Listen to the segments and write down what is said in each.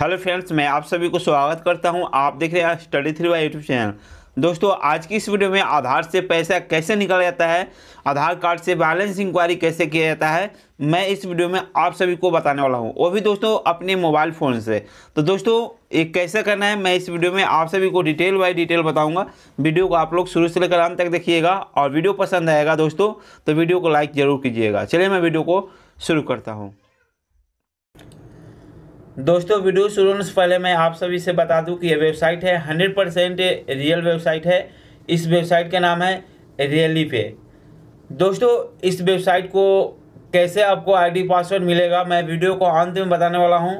hello friends मैं आप सभी को स्वागत करता हूं आप देख रहे हैं study three Y YouTube channel दोस्तों आज की इस वीडियो में आधार से पैसा कैसे निकल जाता है आधार कार्ड से बैलेंस इंक्वायरी कैसे किया जाता है मैं इस वीडियो में आप सभी को बताने वाला हूं वो भी दोस्तों अपने मोबाइल फ़ोन से तो दोस्तों ये कैसे करना है मैं इस वीडियो में आप सभी को डिटेल बाई डिटेल बताऊँगा वीडियो को आप लोग शुरू से लेकर अंत तक देखिएगा और वीडियो पसंद आएगा दोस्तों तो वीडियो को लाइक ज़रूर कीजिएगा चलिए मैं वीडियो को शुरू करता हूँ दोस्तों वीडियो शुरू होने से पहले मैं आप सभी से बता दूं कि यह वेबसाइट है हंड्रेड परसेंट रियल वेबसाइट है इस वेबसाइट का नाम है रियली पे दोस्तों इस वेबसाइट को कैसे आपको आईडी पासवर्ड मिलेगा मैं वीडियो को अंत में बताने वाला हूँ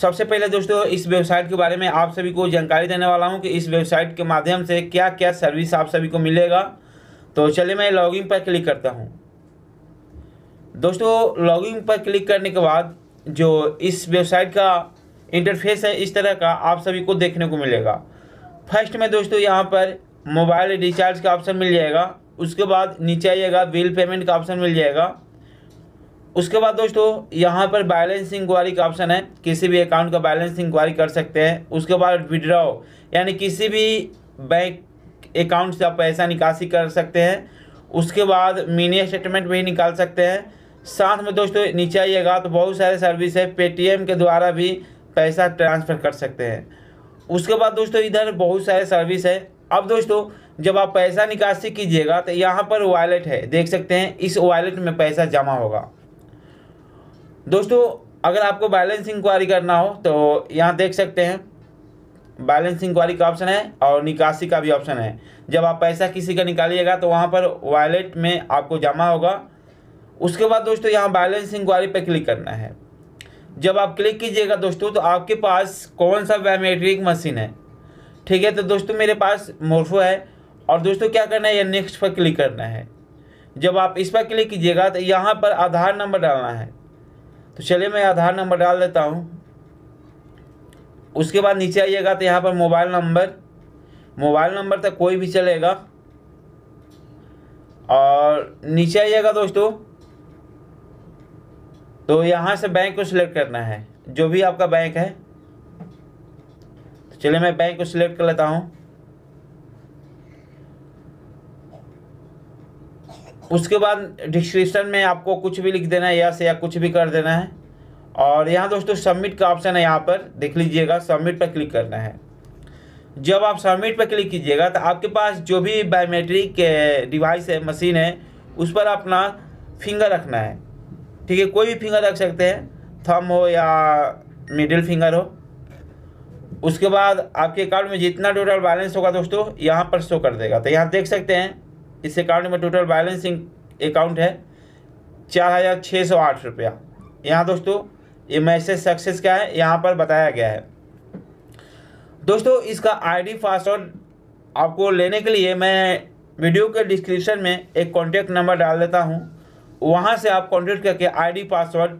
सबसे पहले दोस्तों इस वेबसाइट के बारे में आप सभी को जानकारी देने वाला हूँ कि इस वेबसाइट के माध्यम से क्या क्या सर्विस आप सभी को मिलेगा तो चलिए मैं लॉगिन पर क्लिक करता हूँ दोस्तों लॉगिन पर क्लिक करने के बाद जो इस वेबसाइट का इंटरफेस है इस तरह का आप सभी को देखने को मिलेगा फर्स्ट में दोस्तों यहाँ पर मोबाइल रिचार्ज का ऑप्शन मिल जाएगा उसके बाद नीचे आइएगा बिल पेमेंट का ऑप्शन मिल जाएगा उसके बाद दोस्तों यहाँ पर बैलेंस इंक्वायरी का ऑप्शन है किसी भी अकाउंट का बैलेंस इंक्वायरी कर सकते हैं उसके बाद विड्रॉ यानी किसी भी बैंक अकाउंट से आप पैसा निकासी कर सकते हैं उसके बाद मिनी स्टेटमेंट भी निकाल सकते हैं साथ में दोस्तों नीचे आइएगा तो बहुत सारे सर्विस है पेटीएम के द्वारा भी पैसा ट्रांसफ़र कर सकते हैं उसके बाद दोस्तों इधर बहुत सारे सर्विस है अब दोस्तों जब आप पैसा निकासी कीजिएगा तो यहाँ पर वॉलेट है देख सकते हैं इस वॉलेट में पैसा जमा होगा दोस्तों अगर आपको बैलेंस इंक्वायरी करना हो तो यहाँ देख सकते हैं बैलेंस इंक्वायरी का ऑप्शन है और निकासी का भी ऑप्शन है जब आप पैसा किसी का निकालिएगा तो वहाँ पर वॉलेट में आपको जमा होगा उसके बाद दोस्तों यहाँ बैलेंस इंक्वायरी पर क्लिक करना है जब आप क्लिक कीजिएगा दोस्तों तो आपके पास कौन सा बायोमेट्रिक मशीन है ठीक है तो दोस्तों मेरे पास मोर्फो है और दोस्तों क्या करना है यह नेक्स्ट पर क्लिक करना है जब आप इस पर क्लिक कीजिएगा तो यहाँ पर आधार नंबर डालना है तो चलिए मैं आधार नंबर डाल देता हूँ उसके बाद नीचे आइएगा तो यहाँ पर मोबाइल नंबर मोबाइल नंबर तक कोई भी चलेगा और नीचे आइएगा दोस्तों तो यहाँ से बैंक को सिलेक्ट करना है जो भी आपका बैंक है तो चलिए मैं बैंक को सिलेक्ट कर लेता हूँ उसके बाद डिस्क्रिप्शन में आपको कुछ भी लिख देना है या से या कुछ भी कर देना है और यहाँ दोस्तों सबमिट का ऑप्शन है यहाँ पर देख लीजिएगा सबमिट पर क्लिक करना है जब आप सबमिट पर क्लिक कीजिएगा तो आपके पास जो भी बायोमेट्रिक डिवाइस eh, है मशीन है उस पर अपना फिंगर रखना है ठीक है कोई भी फिंगर रख सकते हैं थम हो या मिडिल फिंगर हो उसके बाद आपके अकाउंट में जितना टोटल बैलेंस होगा दोस्तों यहाँ पर शो कर देगा तो यहाँ देख सकते हैं इस अकाउंट में टोटल बैलेंस अकाउंट है चार हज़ार छः सौ आठ रुपया यहाँ दोस्तों ये मैसेज सक्सेस क्या है यहाँ पर बताया गया है दोस्तों इसका आईडी पासवर्ड आपको लेने के लिए मैं वीडियो के डिस्क्रिप्शन में एक कॉन्टैक्ट नंबर डाल देता हूँ वहाँ से आप कॉन्टेक्ट करके आईडी पासवर्ड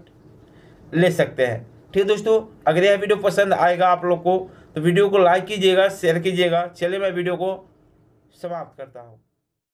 ले सकते हैं ठीक दोस्तों अगर यह वीडियो पसंद आएगा आप लोग को तो वीडियो को लाइक कीजिएगा शेयर कीजिएगा चलिए मैं वीडियो को समाप्त करता हूँ